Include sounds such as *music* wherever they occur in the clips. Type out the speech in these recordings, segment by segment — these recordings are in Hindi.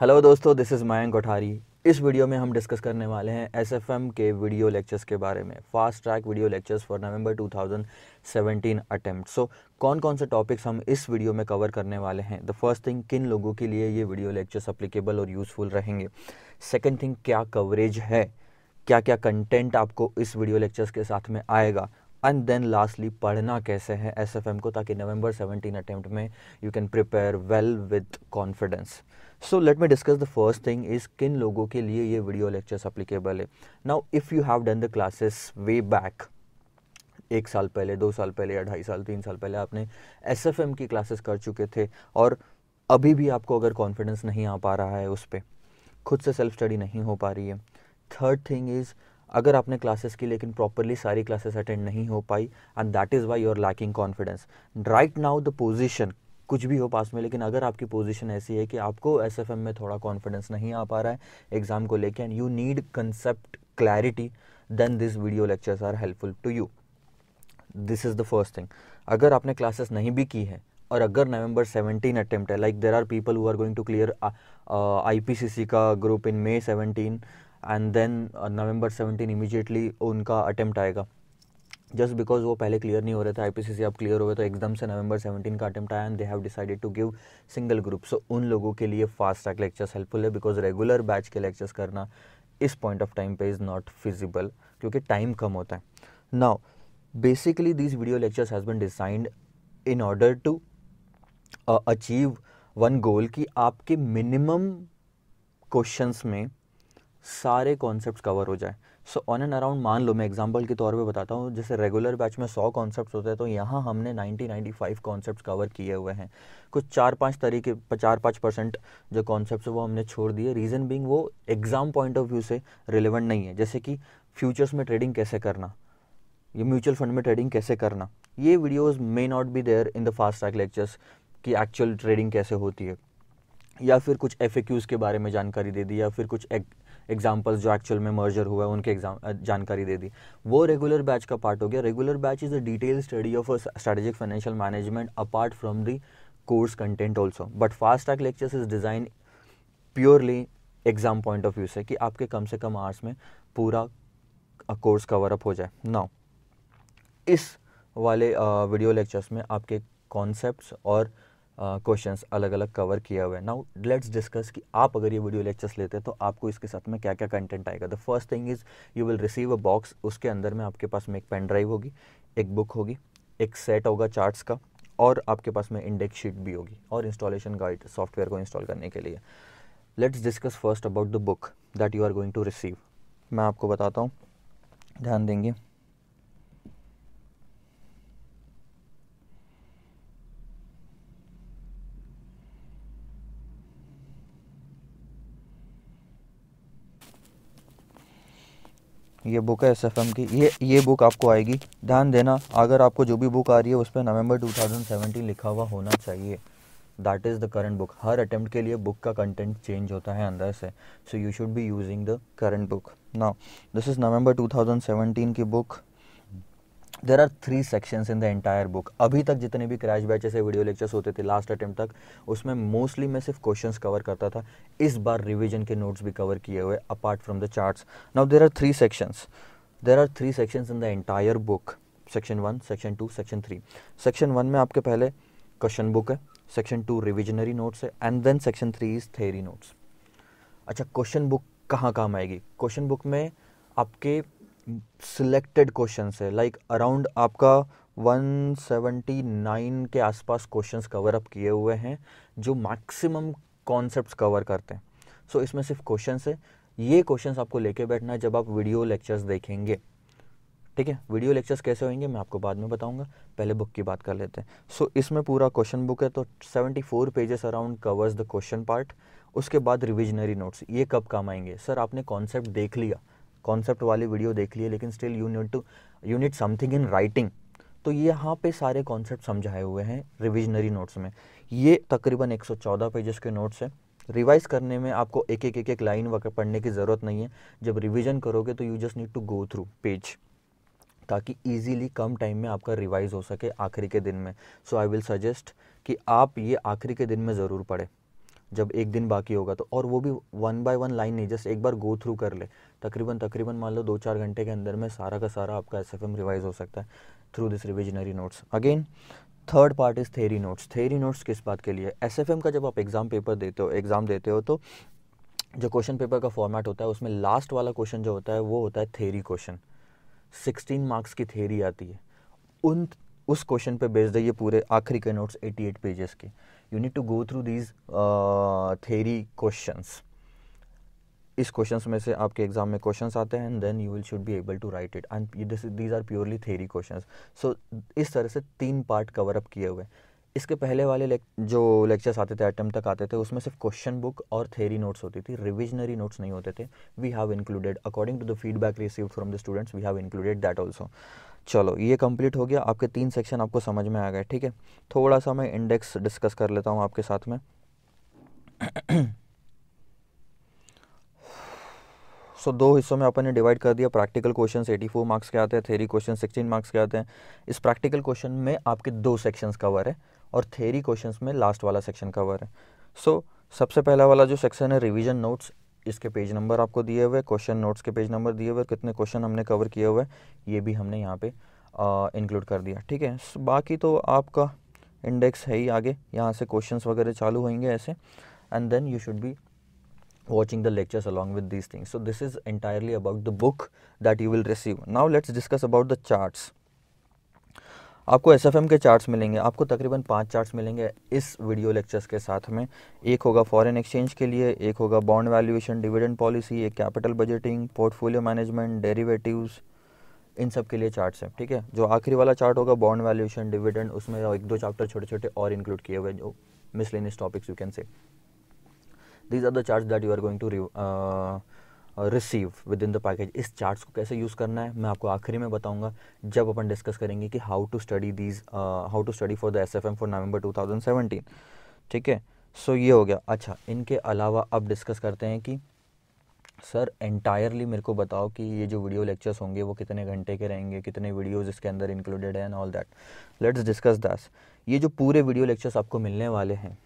हेलो दोस्तों दिस इज़ मयंक कोठारी इस वीडियो में हम डिस्कस करने वाले हैं एम के वीडियो लेक्चर्स के बारे में fast track video lectures for November 2017 attempt so कौन कौन से टॉपिक्स हम इस वीडियो में कवर करने वाले हैं द फर्स्ट थिंग किन लोगों के लिए ये वीडियो लेक्चर्स अप्लीकेबल और यूज़फुल रहेंगे सेकेंड थिंग क्या कवरेज है क्या क्या कंटेंट आपको इस वीडियो लेक्चर्स के साथ में आएगा एंड देन लास्टली पढ़ना कैसे है एस एफ एम को ताकि नवंबर सेवनटीन अटैम्प्ट में you can prepare well with confidence so let me discuss the first thing is किन लोगों के लिए ये वीडियो लेक्चर्स अप्लीकेबल है now if you have done the classes way back एक साल पहले दो साल पहले या ढाई साल तीन साल पहले आपने एस एफ एम की क्लासेस कर चुके थे और अभी भी आपको अगर कॉन्फिडेंस नहीं आ पा रहा है उस पर खुद से सेल्फ स्टडी नहीं हो पा रही है थर्ड थिंग इज़ अगर आपने क्लासेस की लेकिन प्रॉपरली सारी क्लासेस अटेंड नहीं हो पाई and that is why you are lacking confidence right now the position कुछ भी हो पास में लेकिन अगर आपकी पोजीशन ऐसी है कि आपको एस में थोड़ा कॉन्फिडेंस नहीं आ पा रहा है एग्ज़ाम को लेके and you need concept clarity then this video lectures are helpful to you this is the first thing अगर आपने क्लासेस नहीं भी की है और अगर नवंबर 17 अटेम्प्ट है like there are people who are going to clear C का group in May seventeen and then November seventeen immediately उनका अटैम्प्ट आएगा जस्ट बिकॉज वो पहले क्लियर नहीं हो रहे थे सी अब क्लियर हो गए तो एकदम से नवंबर 17 का अटैम्प्ट आया and they have decided to give single group so उन लोगों के लिए फास्ट ट्रैक लेक्चर्स हेल्पफुल है बिकॉज रेगुलर बैच के लेक्चर्स करना इस पॉइंट ऑफ टाइम पे इज़ नॉट फिजिबल क्योंकि टाइम कम होता है now basically this video lectures has been designed in order to achieve one goal कि आपके मिनिमम क्वेश्चंस में सारे कॉन्सेप्ट कवर हो जाए सो ऑन एंड अराउंड मान लो मैं एग्जाम्पल के तौर पर बताता हूँ जैसे रेगुलर बैच में सौ कॉन्सेप्ट होते हैं तो यहाँ हमने ninety ninety five concept cover किए हुए हैं कुछ चार पाँच तरीके चार पाँच परसेंट जो कॉन्सेप्ट वो हमने छोड़ दिए रीज़न बिंग वो एग्ज़ाम पॉइंट ऑफ व्यू से रिलेवेंट नहीं है जैसे कि फ्यूचर्स में ट्रेडिंग कैसे करना ये म्यूचुअल फंड में ट्रेडिंग कैसे करना ये videos may not be there in the fast track lectures कि एक्चुअल ट्रेडिंग कैसे होती है या फिर कुछ एफ के बारे में जानकारी दे दी या फिर कुछ एग्जाम्पल्स जो एक्चुअल में मर्जर हुआ है उनके एग्जाम जानकारी दे दी वो रेगुलर बैच का पार्ट हो गया regular batch is a detail study of strategic financial management apart from the course content also but fast track lectures is design purely exam point of view से कि आपके कम से कम आर्ट्स में पूरा कोर्स कवर अप हो जाए नाउ इस वाले वीडियो लेक्चर्स में आपके कॉन्सेप्ट्स और क्वेश्चंस अलग अलग कवर किया हुआ है नाउ लेट्स डिस्कस कि आप अगर ये वीडियो लेक्चर्स लेते हैं तो आपको इसके साथ में क्या क्या कंटेंट आएगा the first thing is you will receive a box उसके अंदर में आपके पास में एक पेन ड्राइव होगी एक बुक होगी एक सेट होगा चार्ट्स का और आपके पास में इंडेक्स शीट भी होगी और इंस्टॉलेशन गाइड सॉफ्टवेयर को इंस्टॉल करने के लिए let's discuss first about the book that you are going to receive मैं आपको बताता हूँ ध्यान देंगे ये बुक है एस की ये ये बुक आपको आएगी ध्यान देना अगर आपको जो भी बुक आ रही है उस पर नवंबर 2017 लिखा हुआ होना चाहिए that is the current book हर अटेम्प्ट के लिए बुक का कंटेंट चेंज होता है अंदर से so you should be using the current book now this is November 2017 की book there are three sections in the entire book अभी तक जितने भी क्रैश बैचेस या वीडियो लेक्चर्स होते थे लास्ट अटेम्प्ट तक उसमें मोस्टली मैं सिर्फ क्वेश्चंस कवर करता था इस बार रिवीजन के नोट्स भी कवर किए हुए apart from the charts now there are three sections there are three sections in the entire book section one section two section three section one में आपके पहले क्वेश्चन बुक है सेक्शन टू रिविजनरी नोट्स है and then section three is theory notes अच्छा क्वेश्चन बुक कहाँ काम आएगी क्वेश्चन बुक में आपके सिलेक्टेड क्वेश्चन है लाइक like, अराउंड आपका 179 के आसपास क्वेश्चंस कवर अप किए हुए हैं जो मैक्सिमम कॉन्सेप्ट्स कवर करते हैं सो so, इसमें सिर्फ क्वेश्चन है ये क्वेश्चंस आपको लेके बैठना है जब आप वीडियो लेक्चर्स देखेंगे ठीक है वीडियो लेक्चर्स कैसे होंगे मैं आपको बाद में बताऊंगा पहले बुक की बात कर लेते हैं सो so, इसमें पूरा क्वेश्चन बुक है तो 74 pages around covers the question part उसके बाद रिविजनरी नोट्स ये कब काम आएंगे सर आपने कॉन्सेप्ट देख लिया कॉन्सेप्ट वाली वीडियो देख लिए लेकिन still you need to you need something in writing तो यहाँ पे सारे कॉन्सेप्ट समझाए हुए हैं रिविजनरी नोट्स में ये तकरीबन 114 पेजेस के नोट्स हैं रिवाइज करने में आपको एक एक एक एक लाइन वगैरह पढ़ने की ज़रूरत नहीं है जब रिविजन करोगे तो you just need to go through page ताकि ईजीली कम टाइम में आपका रिवाइज हो सके आखिरी के दिन में सो आई विल सजेस्ट कि आप ये आखिरी के दिन में ज़रूर पढ़ें जब एक दिन बाकी होगा तो और वो भी वन बाय वन लाइन नहीं जस्ट एक बार गो थ्रू कर ले तकरीबन तकरीबन मान लो दो चार घंटे के अंदर में सारा का सारा आपका एस एफ एम रिवाइज हो सकता है through this revisionary notes again third part is theory notes theory notes किस बात के लिए एस एफ एम का जब आप एग्ज़ाम पेपर देते हो एग्ज़ाम देते हो तो जो क्वेश्चन पेपर का फॉर्मेट होता है उसमें लास्ट वाला क्वेश्चन जो होता है वो होता है थेरी क्वेश्चन सिक्सटीन मार्क्स की थेरी आती है उन उस क्वेश्चन पे बेस्ड है ये पूरे आखिरी के नोट्स 88 पेजेस के you need to go through these uh, theory questions इस क्वेश्चन में से आपके एग्जाम में क्वेश्चन आते हैं and then you will should be able to write it and these are purely theory question so इस तरह से तीन पार्ट कवर अप किए हुए इसके पहले वाले लेक, जो लेक्चर्स आते थे अटैम्प तक आते थे उसमें सिर्फ क्वेश्चन बुक और थेरी नोट्स होती थी रिविजनरी नोट्स नहीं होते थे we have included according to the feedback receive from the students we have included that also चलो ये कंप्लीट हो गया आपके तीन सेक्शन आपको समझ में आ गए ठीक है थोड़ा सा मैं इंडेक्स डिस्कस कर लेता हूँ आपके साथ में सो so, दो हिस्सों में अपन ने डिवाइड कर दिया practical question eighty four marks के आते हैं थेरी क्वेश्चन सिक्सटीन मार्क्स के आते हैं इस प्रैक्टिकल क्वेश्चन में आपके दो सेक्शंस कवर है और थेरी क्वेश्चंस में लास्ट वाला सेक्शन कवर है सो so, सबसे पहला वाला जो सेक्शन है रिवीजन नोट्स इसके पेज नंबर आपको दिए हुए क्वेश्चन नोट्स के पेज नंबर दिए हुए कितने क्वेश्चन हमने कवर किए हुए ये भी हमने यहाँ पे इंक्लूड कर दिया ठीक है बाकी तो आपका इंडेक्स है ही आगे यहाँ से क्वेश्चन वगैरह चालू होंगे ऐसे and then you should be watching the lectures along with this things so this is entirely about the book that you will receive now let's discuss about the charts आपको एस के चार्ट्स मिलेंगे आपको तकरीबन पांच चार्ट्स मिलेंगे इस वीडियो लेक्चर्स के साथ में एक होगा फॉरेन एक्सचेंज के लिए एक होगा बॉन्ड वैल्यूएशन डिविडेंड पॉलिसी एक capital budgeting portfolio management derivatives इन सब के लिए चार्ट्स हैं ठीक है जो आखिरी वाला चार्ट होगा बॉन्ड वैल्यूएशन डिविडेंड उसमें एक दो चैप्टर छोटे छोटे और इंक्लूड किए हुए जो miscellaneous topics you can say these are the charts that you are going to review receive within the package इस चार्ट्स को कैसे यूज़ करना है मैं आपको आखिरी में बताऊंगा जब अपन डिस्कस करेंगे कि how to study these how to study for the S F M for November seventeen ठीक है सो ये हो गया अच्छा इनके अलावा अब डिस्कस करते हैं कि सर एंटायरली मेरे को बताओ कि ये जो वीडियो लेक्चर्स होंगे वो कितने घंटे के रहेंगे कितने वीडियोज़ इसके अंदर इंक्लूडेड है and all that let's discuss this ये जो पूरे वीडियो लेक्चर्स आपको मिलने वाले हैं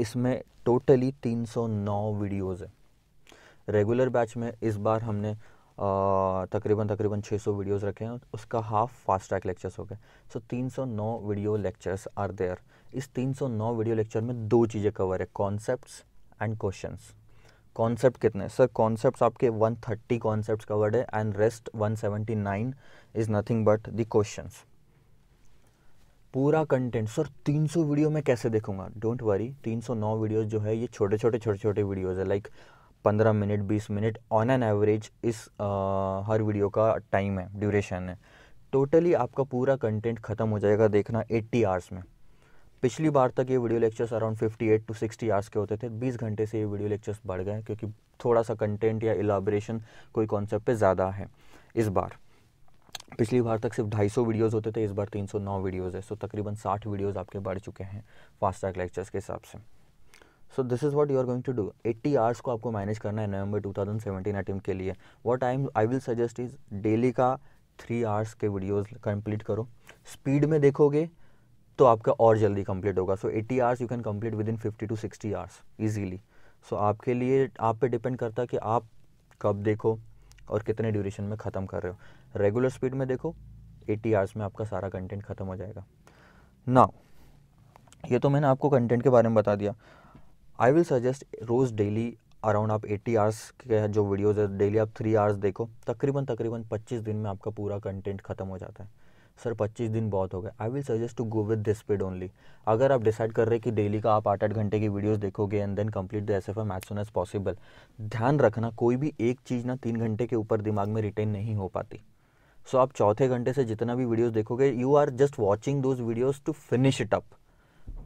इसमें टोटली तीन सौ नौ वीडियोज़ हैं रेगुलर बैच में इस बार हमने तकरीबन तकरीबन 600 वीडियोस रखे हैं उसका हाफ फास्ट ट्रैक लेक्चर्स हो गए so so, 309 video lectures are there इस 309 वीडियो लेक्चर में दो चीज़ें कवर है कॉन्सेप्ट्स एंड क्वेश्चंस कॉन्सेप्ट कितने सर कॉन्सेप्ट्स आपके 130 थर्टी कॉन्सेप्ट कवर्ड है and rest 179 is nothing but the questions पूरा कंटेंट सर 300 वीडियो में कैसे देखूंगा डोंट वरी 309 वीडियोस जो है ये छोटे छोटे छोटे छोटे वीडियोस है लाइक like, पंद्रह मिनट बीस मिनट ऑन एन एवरेज इस आ, हर वीडियो का टाइम है ड्यूरेशन है टोटली आपका पूरा कंटेंट ख़त्म हो जाएगा देखना एट्टी आवर्स में पिछली बार तक ये video lectures around fifty eight to sixty hours के होते थे बीस घंटे से ये वीडियो लेक्चर्स बढ़ गए क्योंकि थोड़ा सा कंटेंट या इलाब्रेशन कोई कॉन्सेप्ट पे ज़्यादा है इस बार पिछली बार तक सिर्फ ढाई सौ वीडियोज़ होते थे इस बार तीन सौ नौ वीडियोज़ है सो तकरीबन साठ वीडियोज़ आपके बढ़ चुके हैं फास्ट ट्रैक लेक्चर्स के हिसाब से so this is what you are going to do eighty hours को आपको मैनेज करना है November two thousand seventeen attempt के लिए what I I will suggest is daily का थ्री आवर्स के वीडियोज कंप्लीट करो स्पीड में देखोगे तो आपका और जल्दी कंप्लीट होगा so eighty hours you can complete within fifty to sixty hours easily so आपके लिए आप पे डिपेंड करता है कि आप कब देखो और कितने ड्यूरेशन में ख़त्म कर रहे हो रेगुलर स्पीड में देखो एट्टी आवर्स में आपका सारा कंटेंट ख़त्म हो जाएगा ना ये तो मैंने आपको कंटेंट के बारे में बता दिया आई विल सजेस्ट रोज़ डेली अराउंड आप 80 आवर्स के जो वीडियोज़ है डेली आप थ्री आवर्स देखो तकरीबन तकरीबन 25 दिन में आपका पूरा कंटेंट खत्म हो जाता है सर 25 दिन बहुत हो गए I will suggest to go with this speed only अगर आप डिसाइड कर रहे हैं कि डेली का आप आठ आठ घंटे की वीडियोज़ देखोगे and then complete the S F M as soon as possible ध्यान रखना कोई भी एक चीज़ ना तीन घंटे के ऊपर दिमाग में रिटेन नहीं हो पाती सो so, आप चौथे घंटे से जितना भी वीडियोज़ देखोगे you are just watching those videos to finish it up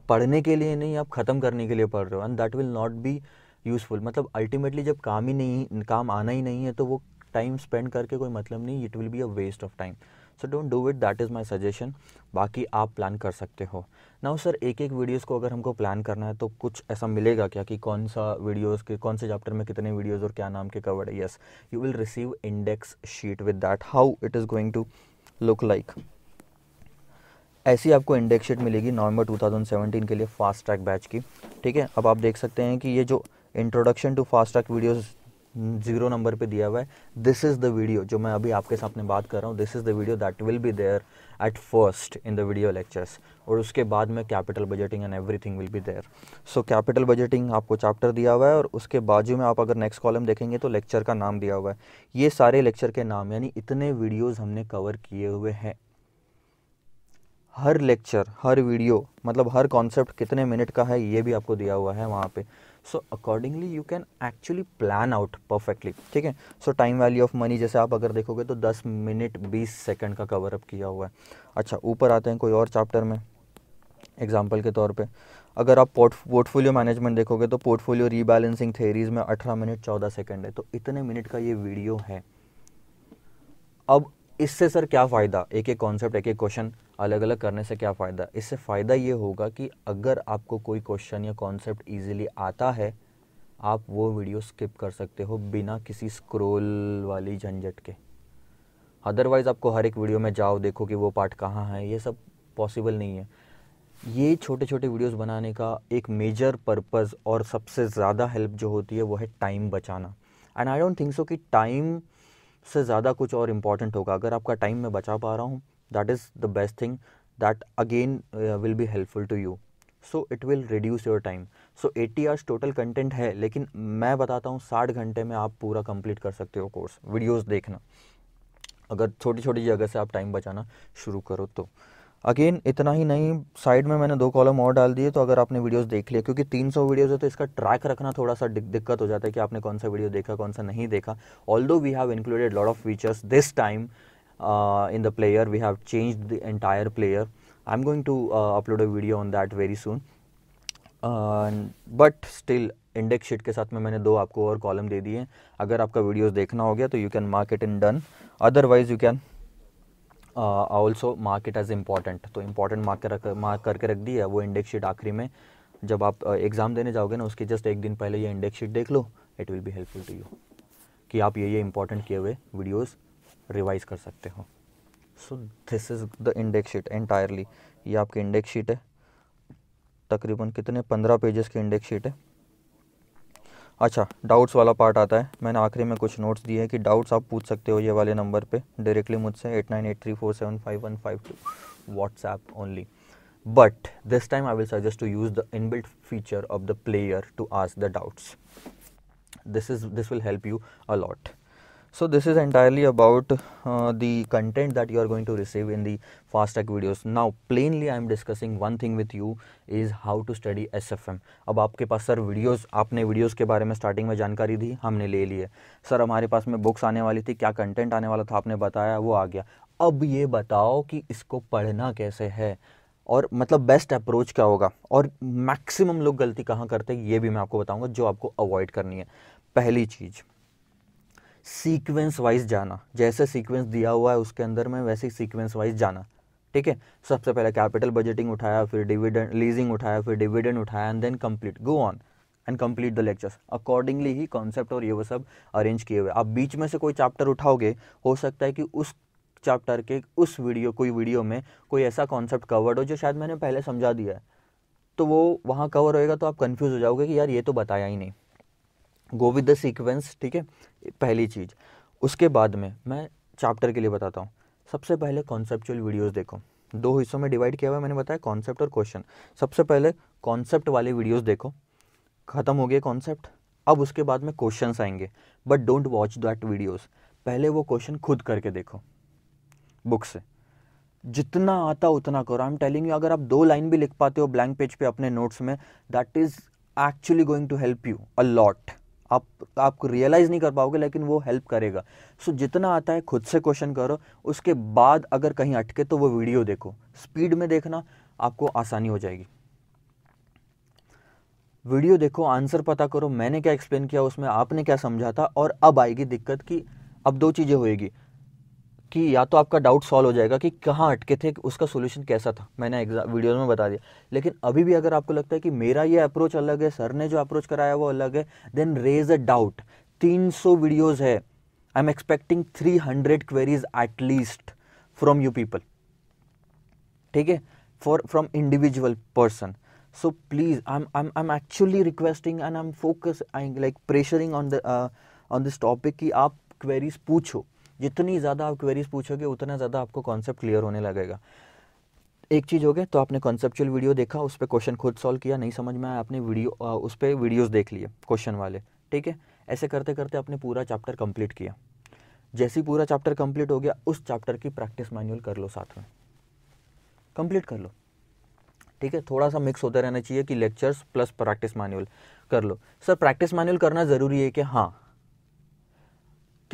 पढ़ने के लिए नहीं आप ख़त्म करने के लिए पढ़ रहे हो and that will not be useful मतलब अल्टीमेटली जब काम ही नहीं काम आना ही नहीं है तो वो टाइम स्पेंड करके कोई मतलब नहीं it will be a waste of time so don't do it that is my suggestion बाकी आप प्लान कर सकते हो नाउ सर एक एक वीडियोस को अगर हमको प्लान करना है तो कुछ ऐसा मिलेगा क्या कि कौन सा वीडियोस के कौन से चैप्टर में कितने वीडियोस और क्या नाम के कवर्ड है yes you will receive index sheet with that how it is going to look like ऐसी आपको इंडेक्स शीट मिलेगी नवंबर 2017 के लिए फास्ट ट्रैक बैच की ठीक है अब आप देख सकते हैं कि ये जो introduction to fast track video zero number पे दिया हुआ है दिस इज़ द वीडियो जो मैं अभी आपके सामने बात कर रहा हूँ this is the video that will be there at first in the video lectures और उसके बाद में capital budgeting and everything will be there so capital budgeting आपको चैप्टर दिया हुआ है और उसके बाजू में आप अगर नेक्स्ट कॉलम देखेंगे तो लेक्चर का नाम दिया हुआ है ये सारे लेक्चर के नाम यानी इतने वीडियोज़ हमने कवर किए हुए हैं हर लेक्चर हर वीडियो मतलब हर कॉन्सेप्ट कितने मिनट का है ये भी आपको दिया हुआ है वहाँ पे so accordingly you can actually plan out perfectly ठीक है so time value of money जैसे आप अगर देखोगे तो 10 मिनट 20 सेकंड का कवर अप किया हुआ है अच्छा ऊपर आते हैं कोई और चैप्टर में एग्जाम्पल के तौर पर अगर आप पोर्टफोलियो मैनेजमेंट देखोगे तो पोर्टफोलियो रीबैलेंसिंग थेरीज में 18 मिनट 14 सेकंड है तो इतने मिनट का ये वीडियो है अब इससे सर क्या फ़ायदा एक एक कॉन्सेप्ट एक एक क्वेश्चन अलग अलग करने से क्या फ़ायदा इससे फ़ायदा ये होगा कि अगर आपको कोई क्वेश्चन या कॉन्सेप्ट ईजिली आता है आप वो वीडियो स्किप कर सकते हो बिना किसी स्क्रोल वाली झंझट के अदरवाइज़ आपको हर एक वीडियो में जाओ देखो कि वो पार्ट कहाँ है ये सब पॉसिबल नहीं है ये छोटे छोटे वीडियोस बनाने का एक मेजर पर्पस और सबसे ज़्यादा हेल्प जो होती है वो है टाइम बचाना and I don't think so कि टाइम से ज़्यादा कुछ और इम्पॉर्टेंट होगा अगर आपका टाइम मैं बचा पा रहा हूँ that is the best thing that again uh, will be helpful to you so it will reduce your time so eighty hours total content है लेकिन मैं बताता हूँ साठ घंटे में आप पूरा कंप्लीट कर सकते हो कोर्स वीडियोज देखना अगर छोटी छोटी जगह से आप टाइम बचाना शुरू करो तो अगेन इतना ही नहीं साइड में मैंने दो कॉलम और डाल दिए तो अगर आपने वीडियोस देख लिया क्योंकि 300 वीडियोज़ है तो इसका ट्रैक रखना थोड़ा सा दिक्कत हो जाता है कि आपने कौन सा वीडियो देखा कौन सा नहीं देखा although we have included lot of features this time uh, in the player we have changed the entire player i'm going to uh, upload a video on that very soon but still index sheet के साथ में मैंने दो आपको और कॉलम दे दिए अगर आपका वीडियोस देखना हो गया तो you can mark it in done otherwise you can also mark it as important तो इम्पॉर्टेंट मार्क रख मार्क करके रख दिया वो इंडेक्स शीट आखिरी में जब आप एग्ज़ाम uh, देने जाओगे ना उसके जस्ट एक दिन पहले ये इंडेक्स शीट देख लो इट विल भी हेल्पफुल टू यू कि आप ये ये इंपॉर्टेंट किए हुए वीडियोज रिवाइज कर सकते हो so this is the index sheet entirely ये आपकी इंडेक्स शीट है तकरीबन कितने पंद्रह पेजेस की इंडेक्स शीट है अच्छा डाउट्स वाला पार्ट आता है मैंने आखिरी में कुछ नोट्स दिए हैं कि डाउट्स आप पूछ सकते हो ये वाले नंबर पे डायरेक्टली मुझसे eight nine eight three four seven five one five two WhatsApp only but this time I will suggest to use the inbuilt feature of the player to ask the doubts this is this will help you a lot so this is entirely about uh, the content that you are going to receive in the videos now plainly I am discussing one thing with you is how to study S F M अब आपके पास सर वीडियोज़ आपने वीडियोज़ के बारे में स्टार्टिंग में जानकारी दी हमने ले ली है सर हमारे पास में बुक्स आने वाली थी क्या कंटेंट आने वाला था आपने बताया वो आ गया अब ये बताओ कि इसको पढ़ना कैसे है और मतलब बेस्ट अप्रोच क्या होगा और मैक्सिमम लोग गलती कहाँ करते हैं ये भी मैं आपको बताऊँगा जो आपको अवॉइड करनी है पहली चीज़ सीक्वेंस वाइज जाना जैसे सीक्वेंस दिया हुआ है उसके अंदर में वैसे सीक्वेंस वाइज जाना ठीक है सबसे पहले कैपिटल बजटिंग उठाया फिर डिविडेंड लीजिंग उठाया फिर डिविडेंड उठाया and then complete go on and complete the lectures accordingly ही कॉन्सेप्ट और ये वो सब अरेंज किए हुए आप बीच में से कोई चैप्टर उठाओगे हो सकता है कि उस चैप्टर के उस वीडियो कोई वीडियो में कोई ऐसा कॉन्सेप्ट कवर्ड हो जो शायद मैंने पहले समझा दिया है तो वो वहाँ कवर होएगा तो आप कन्फ्यूज़ हो जाओगे कि यार ये तो बताया ही नहीं गो विद द सीक्वेंस ठीक है पहली चीज़ उसके बाद में मैं चैप्टर के लिए बताता हूँ सबसे पहले कॉन्सेप्चुअल वीडियोस देखो दो हिस्सों में डिवाइड किया हुआ है मैंने बताया कॉन्सेप्ट और क्वेश्चन सबसे पहले कॉन्सेप्ट वाले वीडियोस देखो ख़त्म हो गए कॉन्सेप्ट अब उसके बाद में क्वेश्चन आएंगे but don't watch that videos पहले वो क्वेश्चन खुद करके देखो बुक से जितना आता उतना करो आई एम टेलिंग यू अगर आप दो लाइन भी लिख पाते हो ब्लैंक पेज पे अपने नोट्स में that is actually going to help you a lot आप आपको रियलाइज़ नहीं कर पाओगे लेकिन वो हेल्प करेगा सो so, जितना आता है खुद से क्वेश्चन करो उसके बाद अगर कहीं अटके तो वो वीडियो देखो स्पीड में देखना आपको आसानी हो जाएगी वीडियो देखो आंसर पता करो मैंने क्या एक्सप्लेन किया उसमें आपने क्या समझा था और अब आएगी दिक्कत कि अब दो चीज़ें होएगी कि या तो आपका डाउट सॉल्व हो जाएगा कि कहाँ अटके थे उसका सोल्यूशन कैसा था मैंने एग्जाम वीडियो में बता दिया लेकिन अभी भी अगर आपको लगता है कि मेरा ये अप्रोच अलग है सर ने जो अप्रोच कराया वो अलग है then raise a doubt 300 videos है I am expecting 300 queries at least from you people ठीक है for from individual person so please I I am actually requesting and I am focus I like pressuring on the on this topic कि आप क्वेरीज पूछो जितनी ज़्यादा आप क्वेरीज पूछोगे उतना ज़्यादा आपको कॉन्सेप्ट क्लियर होने लगेगा एक चीज़ हो गया तो आपने कॉन्सेप्चुअल वीडियो देखा उस पर क्वेश्चन खुद सॉल्व किया नहीं समझ में आया आपने वीडियो उस पर वीडियोज़ देख लिए क्वेश्चन वाले ठीक है ऐसे करते करते आपने पूरा चैप्टर कंप्लीट किया जैसे ही पूरा चैप्टर कंप्लीट हो गया उस चैप्टर की प्रैक्टिस मैनुअल कर लो साथ में कंप्लीट कर लो ठीक है थोड़ा सा मिक्स होता रहना चाहिए कि लेक्चर्स प्लस प्रैक्टिस मैनुअल कर लो सर प्रैक्टिस मैनुअल करना ज़रूरी है कि हाँ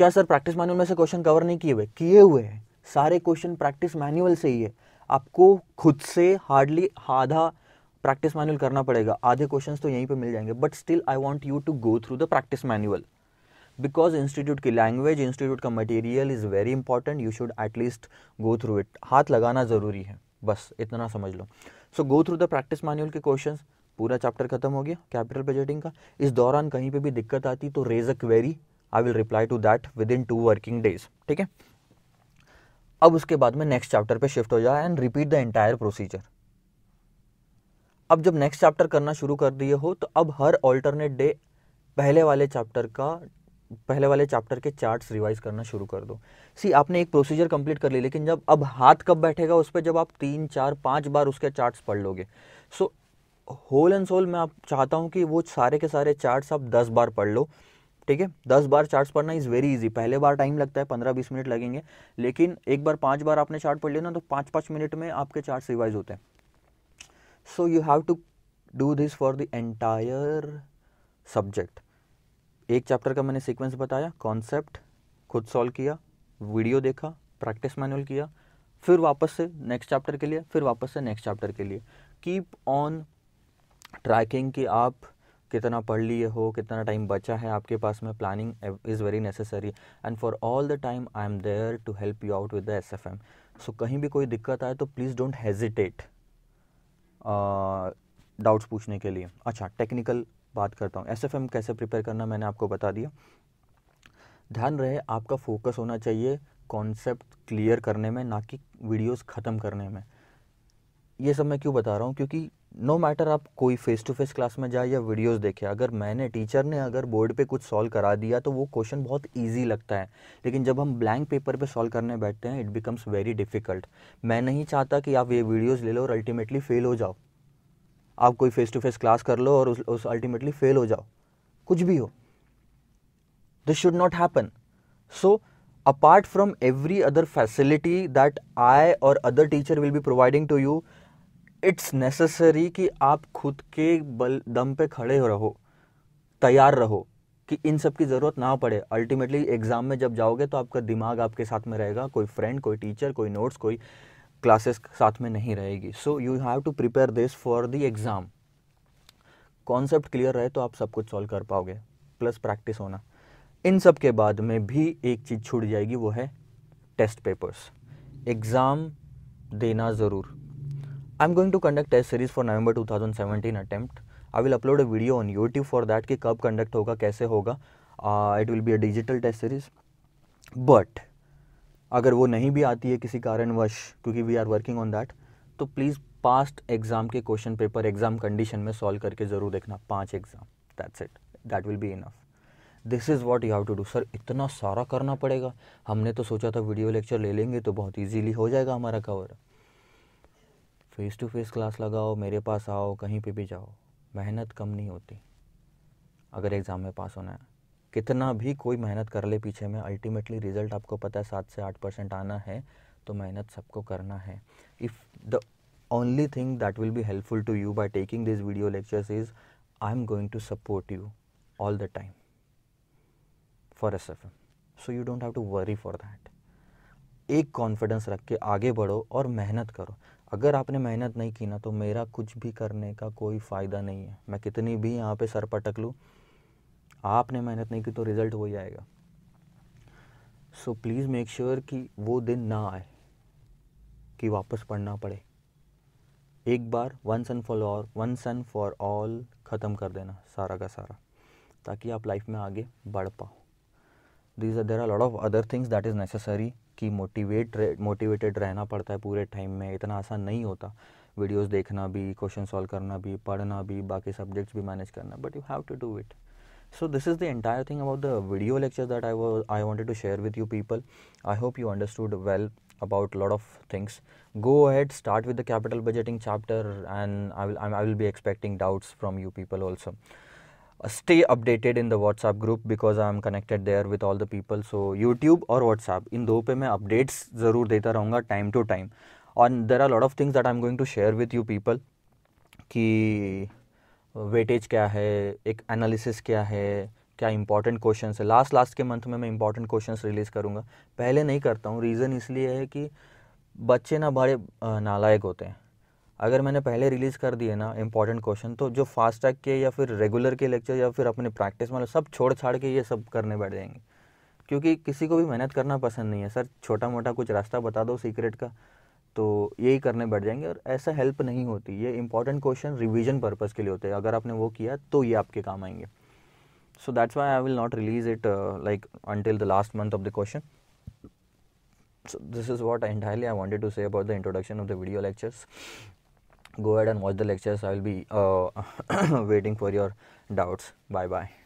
क्या सर प्रैक्टिस मैनुअल में से क्वेश्चन कवर नहीं किए हुए किए हुए हैं सारे क्वेश्चन प्रैक्टिस मैनुअल से ही है आपको खुद से हार्डली आधा प्रैक्टिस मैनुअल करना पड़ेगा आधे क्वेश्चंस तो यहीं पे मिल जाएंगे but still I want you to go through the practice manual because institute की लैंग्वेज इंस्टीट्यूट का material is very important you should at least go through it हाथ लगाना ज़रूरी है बस इतना समझ लो so go through the practice manual के क्वेश्चन पूरा चैप्टर खत्म हो गया कैपिटल बजटिंग का इस दौरान कहीं पे भी दिक्कत आती तो raise a query I will reply to that within two working days ठीक है अब उसके बाद में नेक्स्ट चैप्टर पे शिफ्ट हो जाए and repeat the entire procedure अब जब नेक्स्ट चैप्टर करना शुरू कर दिए हो तो अब हर ऑल्टरनेट डे पहले वाले चैप्टर का पहले वाले चैप्टर के चार्ट्स रिवाइज करना शुरू कर दो सी आपने एक प्रोसीजर कंप्लीट कर ली लेकिन जब अब हाथ कब बैठेगा उस पर जब आप तीन चार पाँच बार उसके चार्ट्स पढ़ लोगे सो होल एंड सोल मैं आप चाहता हूँ कि वो सारे के सारे चार्ट्स आप दस बार पढ़ लो ठीक है दस बार चार्ट्स पढ़ना इज़ वेरी इजी पहले बार टाइम लगता है पंद्रह बीस मिनट लगेंगे लेकिन एक बार पांच बार आपने चार्ट पढ़ लिया ना तो पाँच पाँच मिनट में आपके चार्ट रिवाइज होते हैं so you have to do this for the entire subject एक चैप्टर का मैंने सीक्वेंस बताया कॉन्सेप्ट खुद सॉल्व किया वीडियो देखा प्रैक्टिस मैनुअल किया फिर वापस से नेक्स्ट चैप्टर के लिए फिर वापस से नेक्स्ट चैप्टर के लिए कीप ऑन ट्रैकिंग कि आप कितना पढ़ लिए हो कितना टाइम बचा है आपके पास में planning is very necessary and for all the time I am there to help you out with the S F M so कहीं भी कोई दिक्कत आए तो प्लीज़ डोंट हेजिटेट डाउट्स पूछने के लिए अच्छा टेक्निकल बात करता हूँ एस एफ एम कैसे प्रिपेयर करना मैंने आपको बता दिया ध्यान रहे आपका फोकस होना चाहिए कॉन्सेप्ट क्लियर करने में ना कि वीडियोस ख़त्म करने में ये सब मैं क्यों बता रहा हूँ क्योंकि नो no मैटर आप कोई फेस टू फेस क्लास में जाए या वीडियोस देखे अगर मैंने टीचर ने अगर बोर्ड पे कुछ सॉल्व करा दिया तो वो क्वेश्चन बहुत इजी लगता है लेकिन जब हम ब्लैंक पेपर पे सॉल्व करने बैठते हैं इट बिकम्स वेरी डिफिकल्ट मैं नहीं चाहता कि आप ये वीडियोस ले लो और अल्टीमेटली फेल हो जाओ आप कोई फेस टू फेस क्लास कर लो और उस, अल्टीमेटली फेल हो जाओ कुछ भी हो this should not happen so apart from every other facility that I और other teacher will be providing to you it's necessary कि आप खुद के बल दम पे खड़े हो रहो तैयार रहो कि इन सब की ज़रूरत ना पड़े अल्टीमेटली एग्ज़ाम में जब जाओगे तो आपका दिमाग आपके साथ में रहेगा कोई फ्रेंड कोई टीचर कोई नोट्स कोई क्लासेस साथ में नहीं रहेगी so you have to prepare this for the exam concept clear रहे तो आप सब कुछ सॉल्व कर पाओगे प्लस प्रैक्टिस होना इन सब के बाद में भी एक चीज़ छूट जाएगी वो है टेस्ट पेपर्स एग्ज़ाम देना ज़रूर I am going to conduct test series for November 2017 attempt I will upload a video on YouTube for that कि कब कंडक्ट होगा कैसे होगा it will be a digital test series but अगर वो नहीं भी आती है किसी कारणवश क्योंकि we are working on that तो प्लीज़ पास्ट एग्ज़ाम के क्वेश्चन पेपर एग्ज़ाम कंडीशन में सॉल्व करके ज़रूर देखना पांच exam that's it that will be enough this is what you have to do sir इतना सारा करना पड़ेगा हमने तो सोचा था वीडियो लेक्चर ले लेंगे तो बहुत ईजीली हो जाएगा हमारा cover face to face class लगाओ मेरे पास आओ कहीं पे भी जाओ मेहनत कम नहीं होती अगर एग्ज़ाम में पास होना है कितना भी कोई मेहनत कर ले पीछे में अल्टीमेटली रिजल्ट आपको पता है सात से आठ परसेंट आना है तो मेहनत सबको करना है if the only thing that will be helpful to you by taking this video lectures is I am going to support you all the time for S F M so you don't have to worry for that एक कॉन्फिडेंस रख के आगे बढ़ो और मेहनत करो अगर आपने मेहनत नहीं की ना तो मेरा कुछ भी करने का कोई फ़ायदा नहीं है मैं कितनी भी यहाँ पे सर पटक लूँ आपने मेहनत नहीं की तो रिज़ल्ट वही आएगा सो प्लीज़ मेक श्योर कि वो दिन ना आए कि वापस पढ़ना पड़े एक बार once and for all once and for all ख़त्म कर देना सारा का सारा ताकि आप लाइफ में आगे बढ़ पाओ these are there are lot of other things that is necessary कि मोटिवेट मोटिवेटेड रहना पड़ता है पूरे टाइम में इतना आसान नहीं होता वीडियोस देखना भी क्वेश्चन सॉल्व करना भी पढ़ना भी बाकी सब्जेक्ट्स भी मैनेज करना but you have to do it so this is the entire thing about the video lecture that I I wanted to share with you people I hope you understood well about lot of things go ahead start with the capital budgeting chapter and I I will be expecting doubts from you people also stay updated in the WhatsApp group because I am connected there with all the people so YouTube और व्हाट्सएप इन दो पे मैं अपडेट्स जरूर देता रहूँगा टाइम टू टाइम और there are lot of things that I am going to share with you people कि वेटेज क्या है एक एनालिसिस क्या है क्या इंपॉर्टेंट क्वेश्चन है लास्ट लास्ट के मंथ में मैं इंपॉर्टेंट क्वेश्चन रिलीज़ करूँगा पहले नहीं करता हूँ रीज़न इसलिए है कि बच्चे ना बड़े नालायक होते हैं अगर मैंने पहले रिलीज़ कर दिए ना इंपॉर्टेंट क्वेश्चन तो जो फास्ट ट्रैक के या फिर रेगुलर के लेक्चर या फिर अपने प्रैक्टिस मतलब सब छोड़ छाड़ के ये सब करने बैठ जाएंगे क्योंकि किसी को भी मेहनत करना पसंद नहीं है सर छोटा मोटा कुछ रास्ता बता दो सीक्रेट का तो यही करने बैठ जाएंगे और ऐसा हेल्प नहीं होती ये इंपॉर्टेंट क्वेश्चन रिविजन पर्पज़ के लिए होते हैं अगर आपने वो किया तो ये आपके काम आएंगे so that's why I will not release it like until the last month of the question so this is what entirely I wanted to say about the introduction of the video lectures go ahead and watch the lectures i will be uh, *coughs* waiting for your doubts bye bye